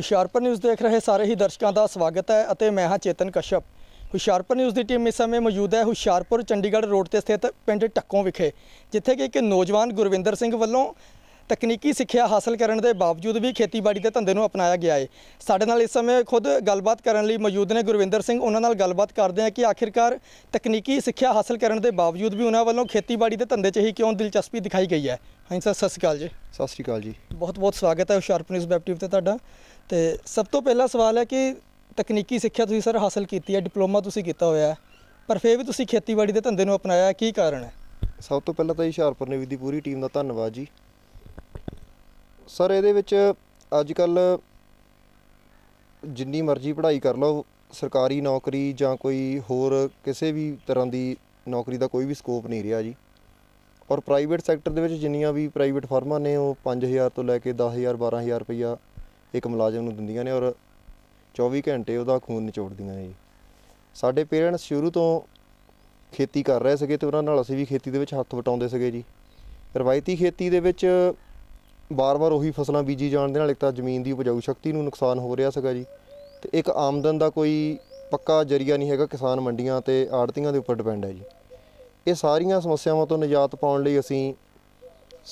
Hoshiarpur news ਦੇਖ ਰਹੇ ਸਾਰੇ ਹੀ ਦਰਸ਼ਕਾਂ ਦਾ ਸਵਾਗਤ ਹੈ ਅਤੇ ਮੈਂ ਹਾਂ ਚੇਤਨ ਕਸ਼ਪ ਹੁਸ਼ਿਆਰਪੁਰ ਨਿਊਜ਼ ਦੀ ਟੀਮ ਇਸ ਸਮੇਂ ਮੌਜੂਦ ਹੈ ਹੁਸ਼ਿਆਰਪੁਰ ਚੰਡੀਗੜ੍ਹ ਰੋਡ ਤੇ ਸਥਿਤ ਪਿੰਡ ਟੱਕੋਂ ਵਿਖੇ ਜਿੱਥੇ ਕਿ ਇੱਕ ਨੌਜਵਾਨ ਗੁਰਵਿੰਦਰ ਸਿੰਘ ਵੱਲੋਂ ਤਕਨੀਕੀ ਸਿੱਖਿਆ ਹਾਸਲ ਕਰਨ ਦੇ ਬਾਵਜੂਦ ਵੀ ਖੇਤੀਬਾੜੀ ਦੇ ਧੰਦੇ ਨੂੰ ਅਪਣਾਇਆ ਗਿਆ ਹੈ ਸਾਡੇ ਨਾਲ ਇਸ ਸਮੇਂ ਖੁਦ ਗੱਲਬਾਤ ਕਰਨ ਲਈ ਮੌਜੂਦ ਨੇ ਗੁਰਵਿੰਦਰ ਸਿੰਘ ਉਹਨਾਂ ਨਾਲ ਗੱਲਬਾਤ ਕਰਦੇ ਹਾਂ ਕਿ ਆਖਿਰਕਾਰ ਤਕਨੀਕੀ ਸਿੱਖਿਆ ਹਾਸਲ ਕਰਨ ਦੇ ਬਾਵਜੂਦ ਵੀ ਉਹਨਾਂ ਵੱਲੋਂ ਖੇਤੀਬਾੜੀ ਦੇ ਧੰਦੇ 'ਚ ਹੀ ਕਿਉਂ ਦਿਲਚਸਪੀ ਦਿਖਾਈ ਗਈ ਹੈ ਹਾਂਜੀ ਸਰ ਸਤਿ ਸ਼੍ਰੀ ਅਕਾਲ ਜੀ ਸਤਿ ਸ਼੍ਰੀ ਅਕਾਲ ਜੀ ਬਹੁਤ ਬਹੁਤ ਸਵਾਗਤ ਹੈ ਸ਼ਾਰਪਨਿਸ ਵੈਬਟਿਵ ਤੇ ਤੁਹਾਡਾ ਤੇ ਸਭ ਤੋਂ ਪਹਿਲਾ ਸਵਾਲ ਹੈ ਕਿ ਤਕਨੀਕੀ ਸਿੱਖਿਆ ਤੁਸੀਂ ਸਰ ਹਾਸਲ ਕੀਤੀ ਹੈ ਡਿਪਲੋਮਾ ਤੁਸੀਂ ਕੀਤਾ ਹੋਇਆ ਹੈ ਪਰ ਫਿਰ ਵੀ ਤੁਸੀਂ ਖੇਤੀਬਾੜੀ ਦੇ ਧੰਦੇ ਨੂੰ ਅਪਣਾਇਆ ਕੀ ਕਾਰਨ ਹੈ ਸਭ ਤੋਂ ਪਹਿਲਾਂ ਤਾਂ ਹਿਸ਼ਾਰਪੁਰ ਨੇਵੀ ਦੀ ਪੂਰੀ ਟੀਮ ਦਾ ਧੰਨਵਾਦ ਜੀ ਸਰ ਇਹਦੇ ਵਿੱਚ ਅੱਜ ਕੱਲ ਜਿੰਨੀ ਮਰਜ਼ੀ ਪੜ੍ਹਾਈ ਕਰ ਲਓ ਸਰਕਾਰੀ ਨੌਕਰੀ ਜਾਂ ਕੋਈ ਹੋਰ ਕਿਸੇ ਵੀ ਤਰ੍ਹਾਂ ਦੀ ਨੌਕਰੀ ਦਾ ਕੋਈ ਵੀ ਸਕੋਪ ਨਹੀਂ ਰਿਹਾ ਜੀ ਔਰ ਪ੍ਰਾਈਵੇਟ ਸੈਕਟਰ ਦੇ ਵਿੱਚ ਜਿੰਨੀਆਂ ਵੀ ਪ੍ਰਾਈਵੇਟ ਫਰਮਾਂ ਨੇ ਉਹ 5000 ਤੋਂ ਲੈ ਕੇ 10000 12000 ਰੁਪਇਆ ਇੱਕ ਮੁਲਾਜ਼ਮ ਨੂੰ ਦਿੰਦੀਆਂ ਨੇ ਔਰ 24 ਘੰਟੇ ਉਹਦਾ ਖੂਨ ਨਿਚੋੜਦੀਆਂ ਨੇ ਜੀ ਸਾਡੇ ਪੇਰੈਂਟਸ ਸ਼ੁਰੂ ਤੋਂ ਖੇਤੀ ਕਰ ਰਹੇ ਸੀਗੇ ਤੇ ਉਹਨਾਂ ਨਾਲ ਅਸੀਂ ਵੀ ਖੇਤੀ ਦੇ ਵਿੱਚ ਹੱਥ ਵਟਾਉਂਦੇ ਸੀਗੇ ਜੀ ਰਵਾਇਤੀ ਖੇਤੀ ਦੇ ਵਿੱਚ ਬਾਰ-ਬਾਰ ਉਹੀ ਫਸਲਾਂ ਬੀਜੀ ਜਾਣ ਦੇ ਨਾਲ ਇੱਕ ਤਾਂ ਜ਼ਮੀਨ ਦੀ ਉਪਜਾਊ ਸ਼ਕਤੀ ਨੂੰ ਨੁਕਸਾਨ ਹੋ ਰਿਹਾ ਸੀਗਾ ਜੀ ਤੇ ਇੱਕ ਆਮਦਨ ਦਾ ਕੋਈ ਪੱਕਾ ਜਰੀਆ ਨਹੀਂ ਹੈਗਾ ਕਿਸਾਨ ਮੰਡੀਆਂ ਤੇ ਆੜਤੀਆਂ ਦੇ ਉੱਪਰ ਡਿਪੈਂਡ ਹੈ ਜੀ ਇਹ ਸਾਰੀਆਂ ਸਮੱਸਿਆਵਾਂ ਤੋਂ ਨਿਜਾਤ ਪਾਉਣ ਲਈ ਅਸੀਂ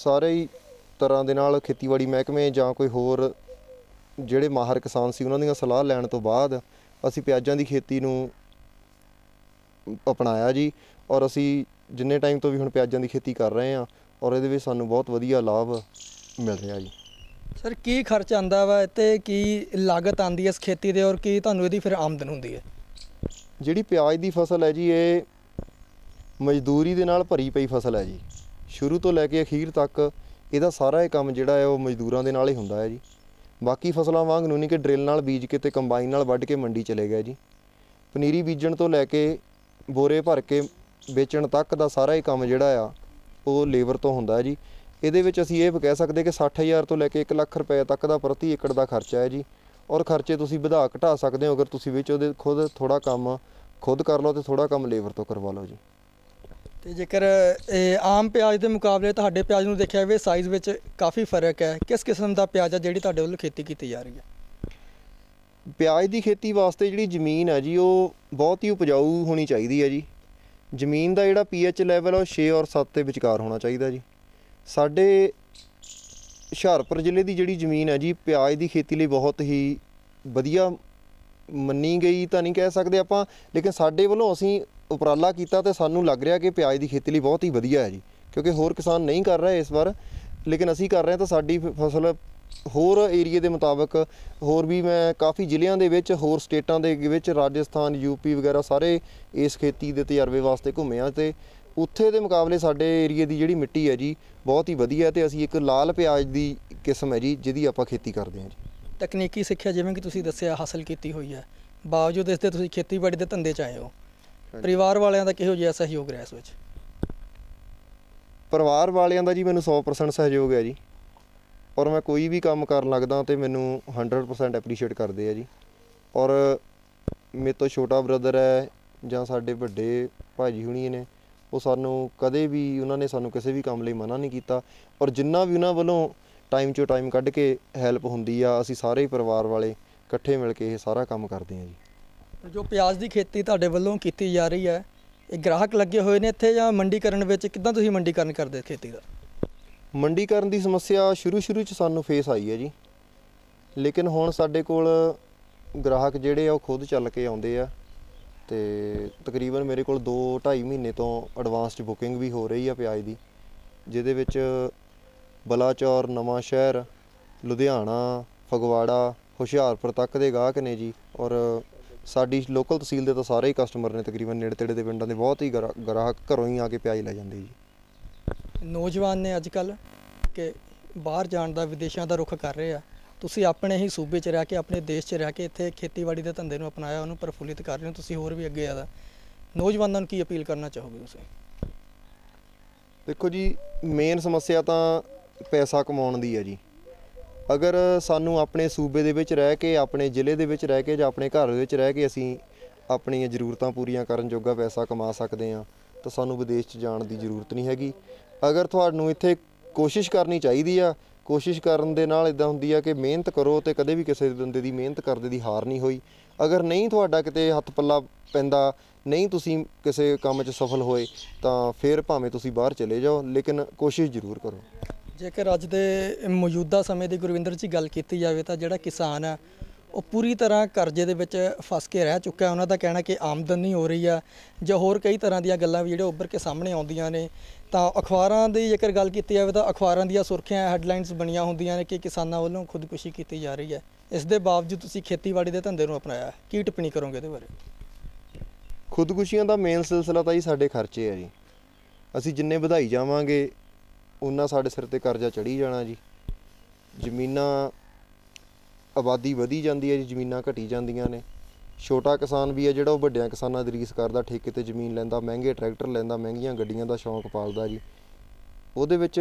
ਸਾਰੇ ਹੀ ਤਰ੍ਹਾਂ ਦੇ ਨਾਲ ਖੇਤੀਬਾੜੀ ਮਹਿਕਮੇ ਜਾਂ ਕੋਈ ਹੋਰ ਜਿਹੜੇ ਮਾਹਰ ਕਿਸਾਨ ਸੀ ਉਹਨਾਂ ਦੀਆਂ ਸਲਾਹ ਲੈਣ ਤੋਂ ਬਾਅਦ ਅਸੀਂ ਪਿਆਜ਼ਾਂ ਦੀ ਖੇਤੀ ਨੂੰ ਅਪਣਾਇਆ ਜੀ ਔਰ ਅਸੀਂ ਜਿੰਨੇ ਟਾਈਮ ਤੋਂ ਵੀ ਹੁਣ ਪਿਆਜ਼ਾਂ ਦੀ ਖੇਤੀ ਕਰ ਰਹੇ ਆ ਔਰ ਇਹਦੇ ਵਿੱਚ ਸਾਨੂੰ ਬਹੁਤ ਵਧੀਆ ਲਾਭ ਮਿਲ ਰਿਹਾ ਜੀ ਸਰ ਕੀ ਖਰਚ ਆਂਦਾ ਵਾ ਤੇ ਕੀ ਲਾਗਤ ਆਂਦੀ ਹੈ ਇਸ ਖੇਤੀ ਦੇ ਔਰ ਕੀ ਤੁਹਾਨੂੰ ਇਹਦੀ ਫਿਰ ਆਮਦਨ ਹੁੰਦੀ ਹੈ ਜਿਹੜੀ ਪਿਆਜ਼ ਦੀ ਫਸਲ ਹੈ ਜੀ ਇਹ ਮਜ਼ਦੂਰੀ ਦੇ ਨਾਲ ਭਰੀ ਪਈ ਫਸਲ ਹੈ ਜੀ ਸ਼ੁਰੂ ਤੋਂ ਲੈ ਕੇ ਅਖੀਰ ਤੱਕ ਇਹਦਾ ਸਾਰਾ ਇਹ ਕੰਮ ਜਿਹੜਾ ਹੈ ਉਹ ਮਜ਼ਦੂਰਾਂ ਦੇ ਨਾਲ ਹੀ ਹੁੰਦਾ ਹੈ ਜੀ ਬਾਕੀ ਫਸਲਾਂ ਵਾਂਗ ਨੂੰ ਨਹੀਂ ਕਿ ਡ੍ਰਿਲ ਨਾਲ ਬੀਜ ਕੇ ਤੇ ਕੰਬਾਈਨ ਨਾਲ ਵੱਢ ਕੇ ਮੰਡੀ ਚਲੇ ਗਿਆ ਜੀ ਪਨੀਰੀ ਬੀਜਣ ਤੋਂ ਲੈ ਕੇ ਬੋਰੇ ਭਰ ਕੇ ਵੇਚਣ ਤੱਕ ਦਾ ਸਾਰਾ ਹੀ ਕੰਮ ਜਿਹੜਾ ਆ ਉਹ ਲੇਬਰ ਤੋਂ ਹੁੰਦਾ ਜੀ ਇਹਦੇ ਵਿੱਚ ਅਸੀਂ ਇਹ ਕਹਿ ਸਕਦੇ ਕਿ 60000 ਤੋਂ ਲੈ ਕੇ 1 ਲੱਖ ਰੁਪਏ ਤੱਕ ਦਾ ਪ੍ਰਤੀ ਏਕੜ ਦਾ ਖਰਚਾ ਹੈ ਜੀ ਔਰ ਖਰਚੇ ਤੁਸੀਂ ਵਧਾ ਘਟਾ ਸਕਦੇ ਹੋ ਅਗਰ ਤੁਸੀਂ ਵਿੱਚ ਉਹਦੇ ਖੁਦ ਥੋੜਾ ਕੰਮ ਖੁਦ ਕਰ ਲਓ ਤੇ ਥੋੜਾ ਕੰਮ ਲੇਬਰ ਤੋਂ ਕਰਵਾ ਲਓ ਜੀ ਤੇ ਜੇਕਰ ਆਮ ਪਿਆਜ਼ ਦੇ ਮੁਕਾਬਲੇ ਤੁਹਾਡੇ ਪਿਆਜ਼ ਨੂੰ ਦੇਖਿਆ ਹੋਵੇ ਸਾਈਜ਼ ਵਿੱਚ ਕਾਫੀ ਫਰਕ ਹੈ ਕਿਸ ਕਿਸਮ ਦਾ ਪਿਆਜ਼ ਹੈ ਜਿਹੜੀ ਤੁਹਾਡੇ ਵੱਲੋਂ ਖੇਤੀ ਕੀਤੀ ਜਾ ਰਹੀ ਹੈ ਪਿਆਜ਼ ਦੀ ਖੇਤੀ ਵਾਸਤੇ ਜਿਹੜੀ ਜ਼ਮੀਨ ਹੈ ਜੀ ਉਹ ਬਹੁਤ ਹੀ ਉਪਜਾਊ ਹੋਣੀ ਚਾਹੀਦੀ ਹੈ ਜੀ ਜ਼ਮੀਨ ਦਾ ਜਿਹੜਾ ਪੀਐਚ ਲੈਵਲ ਉਹ 6 ਔਰ 7 ਦੇ ਵਿਚਕਾਰ ਹੋਣਾ ਚਾਹੀਦਾ ਜੀ ਸਾਡੇ ਹੁਸ਼ਿਆਰਪੁਰ ਜ਼ਿਲ੍ਹੇ ਦੀ ਜਿਹੜੀ ਜ਼ਮੀਨ ਹੈ ਜੀ ਪਿਆਜ਼ ਦੀ ਖੇਤੀ ਲਈ ਬਹੁਤ ਹੀ ਵਧੀਆ ਮੰਨੀ ਗਈ ਤਾਂ ਨਹੀਂ ਕਹਿ ਸਕਦੇ ਆਪਾਂ ਲੇਕਿਨ ਸਾਡੇ ਵੱਲੋਂ ਅਸੀਂ ਉਪਰਾਲਾ ਕੀਤਾ ਤੇ ਸਾਨੂੰ ਲੱਗ ਰਿਹਾ ਕਿ ਪਿਆਜ਼ ਦੀ ਖੇਤੀ ਲਈ ਬਹੁਤ ਹੀ ਵਧੀਆ ਹੈ ਜੀ ਕਿਉਂਕਿ ਹੋਰ ਕਿਸਾਨ ਨਹੀਂ ਕਰ ਰਹੇ ਇਸ ਵਾਰ ਲੇਕਿਨ ਅਸੀਂ ਕਰ ਰਹੇ ਹਾਂ ਤਾਂ ਸਾਡੀ ਫਸਲ ਹੋਰ ਏਰੀਆ ਦੇ ਮੁਤਾਬਕ ਹੋਰ ਵੀ ਮੈਂ ਕਾਫੀ ਜ਼ਿਲ੍ਹਿਆਂ ਦੇ ਵਿੱਚ ਹੋਰ ਸਟੇਟਾਂ ਦੇ ਵਿੱਚ ਰਾਜਸਥਾਨ ਯੂਪੀ ਵਗੈਰਾ ਸਾਰੇ ਇਸ ਖੇਤੀ ਦੇ ਤਜਰਬੇ ਵਾਸਤੇ ਘੁੰਮਿਆ ਤੇ ਉੱਥੇ ਦੇ ਮੁਕਾਬਲੇ ਸਾਡੇ ਏਰੀਆ ਦੀ ਜਿਹੜੀ ਮਿੱਟੀ ਹੈ ਜੀ ਬਹੁਤ ਹੀ ਵਧੀਆ ਤੇ ਅਸੀਂ ਇੱਕ ਲਾਲ ਪਿਆਜ਼ ਦੀ ਕਿਸਮ ਹੈ ਜੀ ਜਿਹਦੀ ਆਪਾਂ ਖੇਤੀ ਕਰਦੇ ਹਾਂ ਜੀ ਤਕਨੀਕੀ ਸਿੱਖਿਆ ਜਿਵੇਂ ਕਿ ਤੁਸੀਂ ਦੱਸਿਆ ਹਾਸਲ ਕੀਤੀ ਹੋਈ ਹੈ ਬਾਵਜੂਦ ਇਸ ਦੇ ਤੁਸੀਂ ਖੇਤੀਬਾੜੀ ਦੇ ਧੰਦੇ 'ਚ ਆਏ ਹੋ ਪਰਿਵਾਰ ਵਾਲਿਆਂ ਦਾ ਕਿਹੋ ਜਿਹਾ ਸਹਿਯੋਗ ਰਿਹਾ ਇਸ ਵਿੱਚ ਪਰਿਵਾਰ ਵਾਲਿਆਂ ਦਾ ਜੀ ਮੈਨੂੰ 100% ਸਹਿਯੋਗ ਹੈ ਜੀ ਔਰ ਮੈਂ ਕੋਈ ਵੀ ਕੰਮ ਕਰਨ ਲੱਗਦਾ ਤੇ ਮੈਨੂੰ 100% ਐਪਰੀਸ਼ੀਏਟ ਕਰਦੇ ਆ ਜੀ ਔਰ ਮੇਰੇ ਤੋਂ ਛੋਟਾ ਬ੍ਰਦਰ ਹੈ ਜਾਂ ਸਾਡੇ ਵੱਡੇ ਭਾਜੀ ਹੁਣੀ ਨੇ ਉਹ ਸਾਨੂੰ ਕਦੇ ਵੀ ਉਹਨਾਂ ਨੇ ਸਾਨੂੰ ਕਿਸੇ ਵੀ ਕੰਮ ਲਈ ਮਨਾ ਨਹੀਂ ਕੀਤਾ ਔਰ ਜਿੰਨਾ ਵੀ ਉਹਨਾਂ ਵੱਲੋਂ ਟਾਈਮ ਚੋਂ ਟਾਈਮ ਕੱਢ ਕੇ ਹੈਲਪ ਹੁੰਦੀ ਆ ਅਸੀਂ ਸਾਰੇ ਹੀ ਪਰਿਵਾਰ ਵਾਲੇ ਇਕੱਠੇ ਮਿਲ ਕੇ ਇਹ ਸਾਰਾ ਕੰਮ ਕਰਦੇ ਆ ਜੀ ਜੋ ਪਿਆਜ਼ ਦੀ ਖੇਤੀ ਤੁਹਾਡੇ ਵੱਲੋਂ ਕੀਤੀ ਜਾ ਰਹੀ ਹੈ ਇਹ ਗ੍ਰਾਹਕ ਲੱਗੇ ਹੋਏ ਨੇ ਇੱਥੇ ਜਾਂ ਮੰਡੀਕਰਨ ਵਿੱਚ ਕਿੱਦਾਂ ਤੁਸੀਂ ਮੰਡੀਕਰਨ ਕਰਦੇ ਖੇਤੀ ਦਾ ਮੰਡੀਕਰਨ ਦੀ ਸਮੱਸਿਆ ਸ਼ੁਰੂ ਸ਼ੁਰੂ ਚ ਸਾਨੂੰ ਫੇਸ ਆਈ ਹੈ ਜੀ ਲੇਕਿਨ ਹੁਣ ਸਾਡੇ ਕੋਲ ਗ੍ਰਾਹਕ ਜਿਹੜੇ ਆ ਉਹ ਖੁਦ ਚੱਲ ਕੇ ਆਉਂਦੇ ਆ ਤੇ ਤਕਰੀਬਨ ਮੇਰੇ ਕੋਲ 2 2.5 ਮਹੀਨੇ ਤੋਂ ਐਡਵਾਂਸ ਚ ਬੁਕਿੰਗ ਵੀ ਹੋ ਰਹੀ ਆ ਪਿਆਜ਼ ਦੀ ਜਿਹਦੇ ਵਿੱਚ ਬਲਾਚੌਰ ਨਵਾਂ ਸ਼ਹਿਰ ਲੁਧਿਆਣਾ ਫਗਵਾੜਾ ਹੁਸ਼ਿਆਰਪੁਰ ਤੱਕ ਦੇ ਗਾਹਕ ਨੇ ਜੀ ਔਰ ਸਾਡੀ ਲੋਕਲ ਤਹਿਸੀਲ ਦੇ ਤਾਂ ਸਾਰੇ ਹੀ ਕਸਟਮਰ ਨੇ ਤਕਰੀਬਨ ਨੇੜੇ ਤੇੜੇ ਦੇ ਪਿੰਡਾਂ ਦੇ ਬਹੁਤ ਹੀ ਗ੍ਰਾਹਕ ਘਰੋਂ ਹੀ ਆ ਕੇ ਪਿਆਜ਼ ਲੈ ਜਾਂਦੇ ਜੀ ਨੌਜਵਾਨ ਨੇ ਅੱਜ ਕੱਲ ਕਿ ਬਾਹਰ ਜਾਣ ਦਾ ਵਿਦੇਸ਼ਾਂ ਦਾ ਰੁਖ ਕਰ ਰਹੇ ਆ ਤੁਸੀਂ ਆਪਣੇ ਹੀ ਸੂਬੇ 'ਚ ਰਹਿ ਕੇ ਆਪਣੇ ਦੇਸ਼ 'ਚ ਰਹਿ ਕੇ ਇੱਥੇ ਖੇਤੀਬਾੜੀ ਦੇ ਧੰਦੇ ਨੂੰ ਅਪਣਾਇਆ ਉਹਨੂੰ ਪਰਫੁੱਲਿਤ ਕਰ ਰਹੇ ਹੋ ਤੁਸੀਂ ਹੋਰ ਵੀ ਅੱਗੇ ਆਦਾ ਨੌਜਵਾਨਾਂ ਨੂੰ ਕੀ ਅਪੀਲ ਕਰਨਾ ਚਾਹੋਗੇ ਤੁਸੀਂ ਦੇਖੋ ਜੀ ਮੇਨ ਸਮੱਸਿਆ ਤਾਂ ਪੈਸਾ ਕਮਾਉਣ ਦੀ ਹੈ ਜੀ ਅਗਰ ਸਾਨੂੰ ਆਪਣੇ ਸੂਬੇ ਦੇ ਵਿੱਚ ਰਹਿ ਕੇ ਆਪਣੇ ਜ਼ਿਲ੍ਹੇ ਦੇ ਵਿੱਚ ਰਹਿ ਕੇ ਜਾਂ ਆਪਣੇ ਘਰ ਦੇ ਵਿੱਚ ਰਹਿ ਕੇ ਅਸੀਂ ਆਪਣੀਆਂ ਜ਼ਰੂਰਤਾਂ ਪੂਰੀਆਂ ਕਰਨ ਜੋਗਾ ਪੈਸਾ ਕਮਾ ਸਕਦੇ ਹਾਂ ਤਾਂ ਸਾਨੂੰ ਵਿਦੇਸ਼ 'ਚ ਜਾਣ ਦੀ ਜ਼ਰੂਰਤ ਨਹੀਂ ਹੈਗੀ ਅਗਰ ਤੁਹਾਨੂੰ ਇੱਥੇ ਕੋਸ਼ਿਸ਼ ਕਰਨੀ ਚਾਹੀਦੀ ਆ ਕੋਸ਼ਿਸ਼ ਕਰਨ ਦੇ ਨਾਲ ਇਦਾਂ ਹੁੰਦੀ ਆ ਕਿ ਮਿਹਨਤ ਕਰੋ ਤੇ ਕਦੇ ਵੀ ਕਿਸੇ ਬੰਦੇ ਦੀ ਮਿਹਨਤ ਕਰਦੇ ਦੀ ਹਾਰ ਨਹੀਂ ਹੋਈ ਅਗਰ ਨਹੀਂ ਤੁਹਾਡਾ ਕਿਤੇ ਹੱਥ ਪੱਲਾ ਪੈਂਦਾ ਨਹੀਂ ਤੁਸੀਂ ਕਿਸੇ ਕੰਮ 'ਚ ਸਫਲ ਹੋਏ ਤਾਂ ਫਿਰ ਭਾਵੇਂ ਤੁਸੀਂ ਬਾਹਰ ਚਲੇ ਜਾਓ ਲੇਕਿਨ ਕੋਸ਼ਿਸ਼ ਜ਼ਰੂਰ ਕਰੋ ਜੇਕਰ ਅੱਜ ਦੇ ਮੌਜੂਦਾ ਸਮੇਂ ਦੀ ਗੁਰਵਿੰਦਰ ਜੀ ਗੱਲ ਕੀਤੀ ਜਾਵੇ ਤਾਂ ਜਿਹੜਾ ਕਿਸਾਨ ਆ ਉਹ ਪੂਰੀ ਤਰ੍ਹਾਂ ਕਰਜ਼ੇ ਦੇ ਵਿੱਚ ਫਸ ਕੇ ਰਹਿ ਚੁੱਕਾ ਉਹਨਾਂ ਦਾ ਕਹਿਣਾ ਕਿ ਆਮਦਨ ਨਹੀਂ ਹੋ ਰਹੀ ਆ ਜਾਂ ਹੋਰ ਕਈ ਤਰ੍ਹਾਂ ਦੀਆਂ ਗੱਲਾਂ ਵੀ ਜਿਹੜੇ ਉੱਭਰ ਕੇ ਸਾਹਮਣੇ ਆਉਂਦੀਆਂ ਨੇ ਤਾਂ ਅਖਬਾਰਾਂ ਦੀ ਜੇਕਰ ਗੱਲ ਕੀਤੀ ਜਾਵੇ ਤਾਂ ਅਖਬਾਰਾਂ ਦੀਆਂ ਸੁਰਖੀਆਂ ਹੈਡਲਾਈਨਸ ਬਣੀਆਂ ਹੁੰਦੀਆਂ ਨੇ ਕਿ ਕਿਸਾਨਾਂ ਵੱਲੋਂ ਖੁਦਕੁਸ਼ੀ ਕੀਤੀ ਜਾ ਰਹੀ ਹੈ ਇਸ ਦੇ ਬਾਵਜੂਦ ਤੁਸੀਂ ਖੇਤੀਬਾੜੀ ਦੇ ਧੰਦੇ ਨੂੰ ਅਪਣਾਇਆ ਕੀ ਟਿੱਪਣੀ ਕਰੋਗੇ ਇਹਦੇ ਬਾਰੇ ਖੁਦਕੁਸ਼ੀਆਂ ਦਾ ਮੇਨ ਸਿਲਸਿਲਾ ਤਾਂ ਜੀ ਸਾਡੇ ਖਰਚੇ ਆ ਜੀ ਅਸੀਂ ਜਿੰਨੇ ਵਧਾਈ ਜਾਵਾਂਗੇ ਉਹਨਾਂ ਸਾਡੇ ਸਿਰ ਤੇ ਕਰਜ਼ਾ ਚੜੀ ਜਾਣਾ ਜੀ ਜ਼ਮੀਨਾਂ ਆਬਾਦੀ ਵਧੀ ਜਾਂਦੀ ਹੈ ਜੀ ਜ਼ਮੀਨਾਂ ਘਟੀ ਜਾਂਦੀਆਂ ਨੇ ਛੋਟਾ ਕਿਸਾਨ ਵੀ ਹੈ ਜਿਹੜਾ ਉਹ ਵੱਡਿਆਂ ਕਿਸਾਨਾਂ ਦੀ ਰੀਸ ਕਰਦਾ ਠੇਕੇ ਤੇ ਜ਼ਮੀਨ ਲੈਂਦਾ ਮਹਿੰਗੇ ਟਰੈਕਟਰ ਲੈਂਦਾ ਮਹਿੰਗੀਆਂ ਗੱਡੀਆਂ ਦਾ ਸ਼ੌਂਕ ਪਾਲਦਾ ਜੀ ਉਹਦੇ ਵਿੱਚ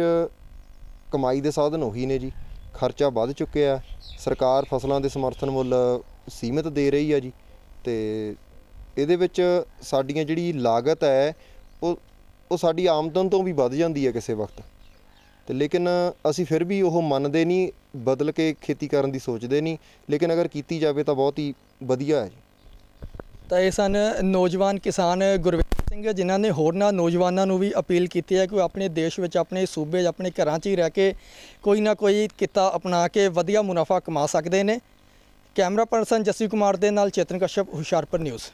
ਕਮਾਈ ਦੇ ਸਾਧਨ ਉਹੀ ਨੇ ਜੀ ਖਰਚਾ ਵੱਧ ਚੁੱਕਿਆ ਸਰਕਾਰ ਫਸਲਾਂ ਦੇ ਸਮਰਥਨ ਮੁੱਲ ਸੀਮਿਤ ਦੇ ਰਹੀ ਹੈ ਜੀ ਤੇ ਇਹਦੇ ਵਿੱਚ ਸਾਡੀਆਂ ਜਿਹੜੀ ਲਾਗਤ ਹੈ ਉਹ ਉਹ ਸਾਡੀ ਆਮਦਨ ਤੋਂ ਵੀ ਵੱਧ ਜਾਂਦੀ ਹੈ ਕਿਸੇ ਵਕਤ ਤੇ ਲੇਕਿਨ ਅਸੀਂ ਫਿਰ ਵੀ ਉਹ ਮੰਨਦੇ ਨਹੀਂ ਬਦਲ ਕੇ ਖੇਤੀ ਕਰਨ ਦੀ ਸੋਚਦੇ ਨਹੀਂ ਲੇਕਿਨ ਅਗਰ ਕੀਤੀ ਜਾਵੇ ਤਾਂ ਬਹੁਤ ਹੀ ਵਧੀਆ ਹੈ ਤਾਂ ਇਹ ਸਨ ਨੌਜਵਾਨ ਕਿਸਾਨ ਗੁਰਵਿੰਦਰ ਸਿੰਘ ਜਿਨ੍ਹਾਂ ਨੇ ਹੋਰਨਾਂ ਨੌਜਵਾਨਾਂ ਨੂੰ ਵੀ ਅਪੀਲ ਕੀਤੀ ਹੈ ਕਿ ਉਹ ਆਪਣੇ ਦੇਸ਼ ਵਿੱਚ ਆਪਣੇ ਸੂਬੇ 'ਚ ਆਪਣੇ ਘਰਾਂ 'ਚ ਹੀ ਰਹਿ ਕੇ ਕੋਈ ਨਾ ਕੋਈ ਕਿੱਤਾ ਅਪਣਾ ਕੇ ਵਧੀਆ ਮੁਨਾਫਾ ਕਮਾ ਸਕਦੇ ਨੇ ਕੈਮਰਾ ਪਰਸਨ ਜਸਵੀ ਕੁਮਾਰ ਦੇ ਨਾਲ ਚੇਤਨ ਕਸ਼ਪ ਹੁਸ਼ਿਆਰਪੁਰ ਨਿਊਜ਼